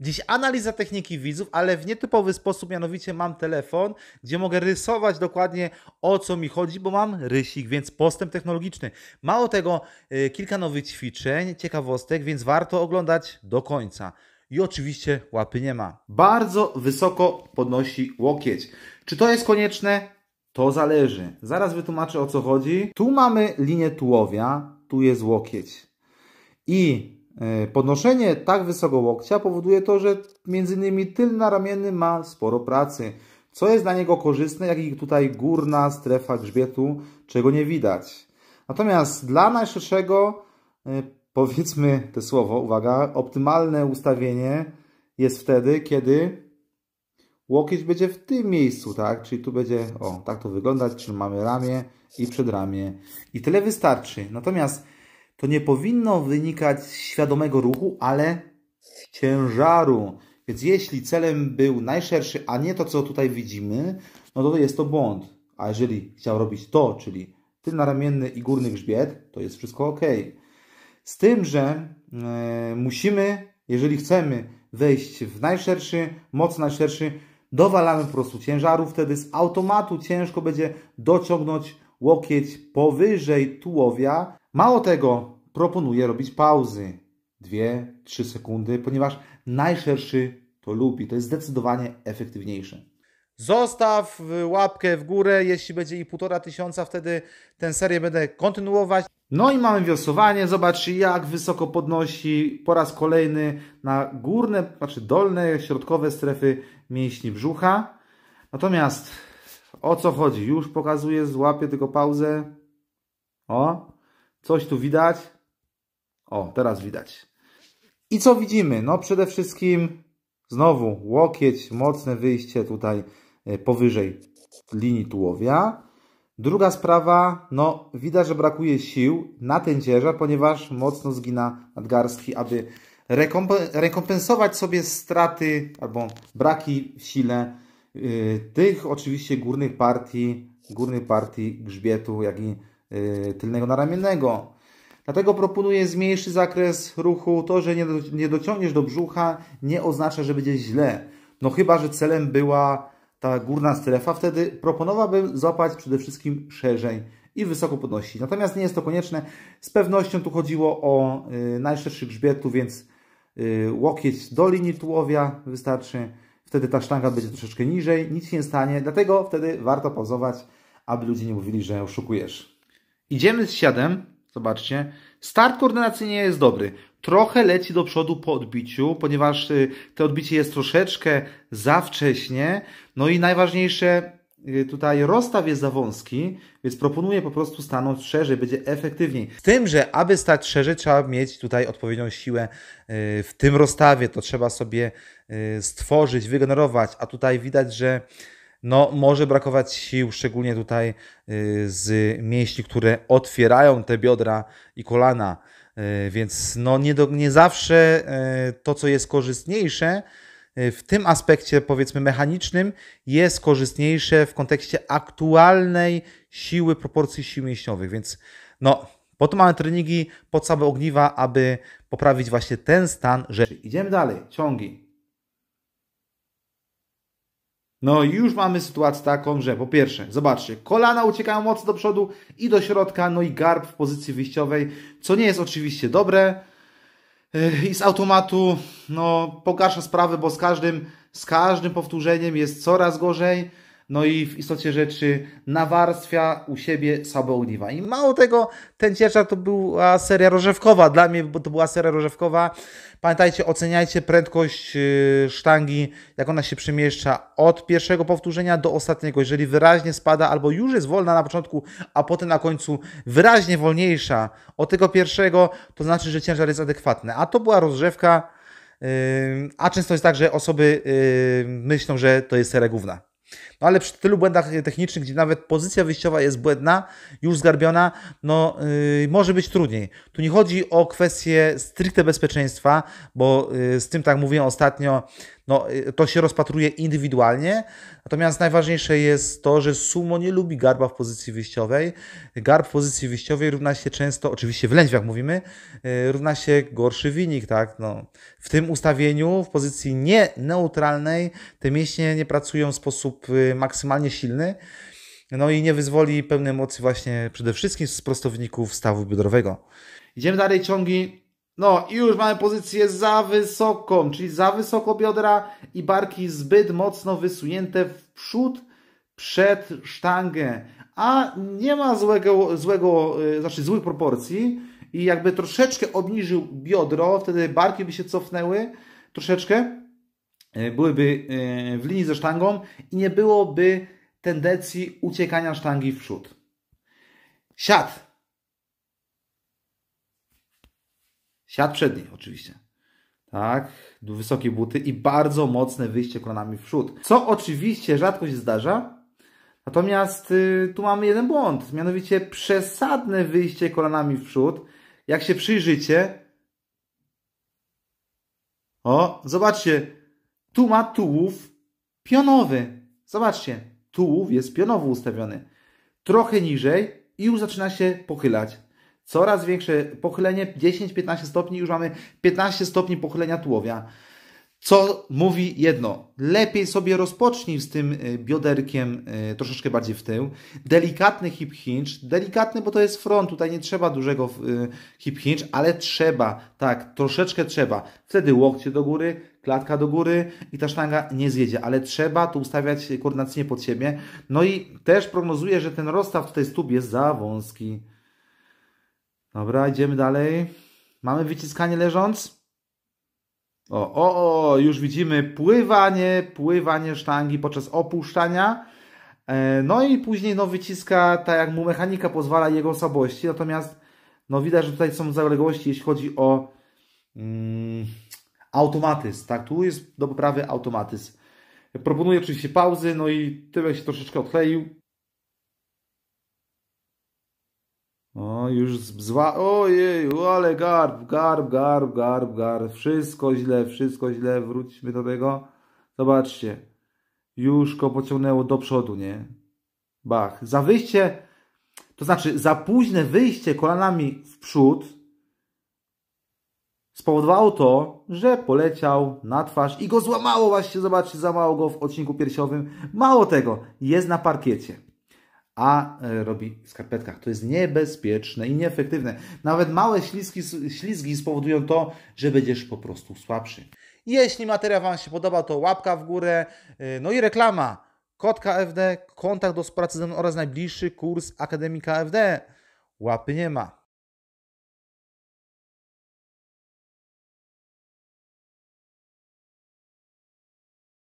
Dziś analiza techniki widzów, ale w nietypowy sposób, mianowicie mam telefon, gdzie mogę rysować dokładnie o co mi chodzi, bo mam rysik, więc postęp technologiczny. Mało tego, y, kilka nowych ćwiczeń, ciekawostek, więc warto oglądać do końca. I oczywiście łapy nie ma. Bardzo wysoko podnosi łokieć. Czy to jest konieczne? To zależy. Zaraz wytłumaczę o co chodzi. Tu mamy linię tułowia, tu jest łokieć. I E, podnoszenie tak wysoko łokcia powoduje to, że między innymi tyl naramienny ma sporo pracy, co jest dla niego korzystne, jak i tutaj górna strefa grzbietu, czego nie widać. Natomiast dla najszerszego, e, powiedzmy te słowo, uwaga, optymalne ustawienie jest wtedy, kiedy łokieć będzie w tym miejscu, tak? Czyli tu będzie, o, tak to wyglądać, czyli mamy ramię i przedramię. I tyle wystarczy. Natomiast to nie powinno wynikać z świadomego ruchu, ale z ciężaru. Więc jeśli celem był najszerszy, a nie to, co tutaj widzimy, no to jest to błąd. A jeżeli chciał robić to, czyli tylna ramienny i górny grzbiet, to jest wszystko ok. Z tym, że e, musimy, jeżeli chcemy wejść w najszerszy, moc najszerszy, dowalamy po prostu ciężaru, wtedy z automatu ciężko będzie dociągnąć łokieć powyżej tułowia, Mało tego, proponuję robić pauzy 2-3 sekundy, ponieważ najszerszy to lubi. To jest zdecydowanie efektywniejsze. Zostaw łapkę w górę, jeśli będzie i półtora tysiąca, wtedy tę serię będę kontynuować. No i mamy wiosowanie, zobacz jak wysoko podnosi po raz kolejny na górne, znaczy dolne, środkowe strefy mięśni brzucha. Natomiast o co chodzi? Już pokazuję, złapię tylko pauzę. O, Coś tu widać. O, teraz widać. I co widzimy? No przede wszystkim znowu łokieć, mocne wyjście tutaj e, powyżej linii tułowia. Druga sprawa, no widać, że brakuje sił na ten ciężar, ponieważ mocno zgina nadgarstki, aby rekompensować sobie straty albo braki w sile e, tych oczywiście górnych partii, górnych partii grzbietu, jak i Y, tylnego naramiennego. Dlatego proponuję zmniejszy zakres ruchu. To, że nie, do, nie dociągniesz do brzucha, nie oznacza, że będzie źle. No chyba, że celem była ta górna strefa, wtedy proponowałbym złapać przede wszystkim szerzej i wysoko podnosić. Natomiast nie jest to konieczne. Z pewnością tu chodziło o y, najszerszy grzbiet, tu więc y, łokieć do linii tułowia wystarczy. Wtedy ta sztanga będzie troszeczkę niżej, nic się nie stanie. Dlatego wtedy warto pozować, aby ludzie nie mówili, że oszukujesz. Idziemy z 7, zobaczcie. Start koordynacyjny jest dobry. Trochę leci do przodu po odbiciu, ponieważ y, to odbicie jest troszeczkę za wcześnie. No i najważniejsze, y, tutaj rozstaw jest za wąski, więc proponuję po prostu stanąć szerzej, będzie efektywniej. Z tym, że aby stać szerzej, trzeba mieć tutaj odpowiednią siłę y, w tym rozstawie. To trzeba sobie stworzyć, wygenerować, a tutaj widać, że no, może brakować sił, szczególnie tutaj y, z mięśni, które otwierają te biodra i kolana. Y, więc no, nie, do, nie zawsze y, to, co jest korzystniejsze w tym aspekcie, powiedzmy, mechanicznym, jest korzystniejsze w kontekście aktualnej siły, proporcji sił mięśniowych. Więc no, po to mamy treningi pod ogniwa, aby poprawić właśnie ten stan rzeczy. Idziemy dalej. Ciągi. No i już mamy sytuację taką, że po pierwsze, zobaczcie, kolana uciekają mocno do przodu i do środka, no i garb w pozycji wyjściowej, co nie jest oczywiście dobre. Yy, I z automatu no, pogarsza sprawy, bo z każdym, z każdym powtórzeniem jest coraz gorzej no i w istocie rzeczy nawarstwia u siebie Oliwa. I mało tego, ten ciecza to była seria rożewkowa dla mnie, bo to była seria rożewkowa. Pamiętajcie, oceniajcie prędkość y, sztangi, jak ona się przemieszcza od pierwszego powtórzenia do ostatniego. Jeżeli wyraźnie spada albo już jest wolna na początku, a potem na końcu wyraźnie wolniejsza od tego pierwszego, to znaczy, że ciężar jest adekwatny. A to była rozrzewka, y, a często jest tak, że osoby y, myślą, że to jest seria główna. No ale przy tylu błędach technicznych, gdzie nawet pozycja wyjściowa jest błędna, już zgarbiona, no yy, może być trudniej. Tu nie chodzi o kwestie stricte bezpieczeństwa, bo yy, z tym tak mówiłem ostatnio, no, y, to się rozpatruje indywidualnie, natomiast najważniejsze jest to, że sumo nie lubi garba w pozycji wyjściowej. Garb w pozycji wyjściowej równa się często, oczywiście w lędźwiach mówimy, y, równa się gorszy wynik, tak? No, w tym ustawieniu, w pozycji nie neutralnej, te mięśnie nie pracują w sposób y, maksymalnie silny. No i nie wyzwoli pełnej mocy właśnie przede wszystkim z prostowników stawu biodrowego. Idziemy dalej ciągi no i już mamy pozycję za wysoką, czyli za wysoko biodra i barki zbyt mocno wysunięte w przód przed sztangę. A nie ma złego, złego y, znaczy złych proporcji i jakby troszeczkę obniżył biodro, wtedy barki by się cofnęły troszeczkę, y, byłyby y, w linii ze sztangą i nie byłoby tendencji uciekania sztangi w przód. Siad! Siat przedni oczywiście. Tak, wysokie buty i bardzo mocne wyjście kolanami w przód. Co oczywiście rzadko się zdarza. Natomiast y, tu mamy jeden błąd, mianowicie przesadne wyjście kolanami w przód. Jak się przyjrzycie, o, zobaczcie, tu ma tułów pionowy. Zobaczcie, tułów jest pionowo ustawiony. Trochę niżej i już zaczyna się pochylać coraz większe pochylenie, 10-15 stopni, już mamy 15 stopni pochylenia tułowia. Co mówi jedno, lepiej sobie rozpocznij z tym y, bioderkiem y, troszeczkę bardziej w tył. Delikatny hip hinge, delikatny, bo to jest front, tutaj nie trzeba dużego y, hip hinge, ale trzeba, tak, troszeczkę trzeba. Wtedy łokcie do góry, klatka do góry i ta sztanga nie zjedzie, ale trzeba tu ustawiać koordynacyjnie pod siebie. No i też prognozuję, że ten rozstaw tutaj stóp jest za wąski. Dobra, idziemy dalej. Mamy wyciskanie leżąc. O, o, o, już widzimy pływanie, pływanie sztangi podczas opuszczania. E, no i później no, wyciska, tak jak mu mechanika pozwala jego osobowości. natomiast no, widać, że tutaj są zaległości, jeśli chodzi o mm, automatyzm. Tak? Tu jest do poprawy automatyzm. Proponuję oczywiście pauzy, no i tyłek się troszeczkę odkleił. O, no, już zła... Ojej, ale garb, garb, garb, garb, garb. Wszystko źle, wszystko źle. Wróćmy do tego. Zobaczcie. Już go pociągnęło do przodu, nie? Bach. Za wyjście, to znaczy za późne wyjście kolanami w przód spowodowało to, że poleciał na twarz i go złamało właśnie, zobaczcie, za mało go w odcinku piersiowym. Mało tego, jest na parkiecie a e, robi w skarpetkach. To jest niebezpieczne i nieefektywne. Nawet małe ślizgi, ślizgi spowodują to, że będziesz po prostu słabszy. Jeśli materiał Wam się podobał, to łapka w górę. E, no i reklama. Kod KFD, kontakt do współpracy ze mną oraz najbliższy kurs Akademii KFD. Łapy nie ma.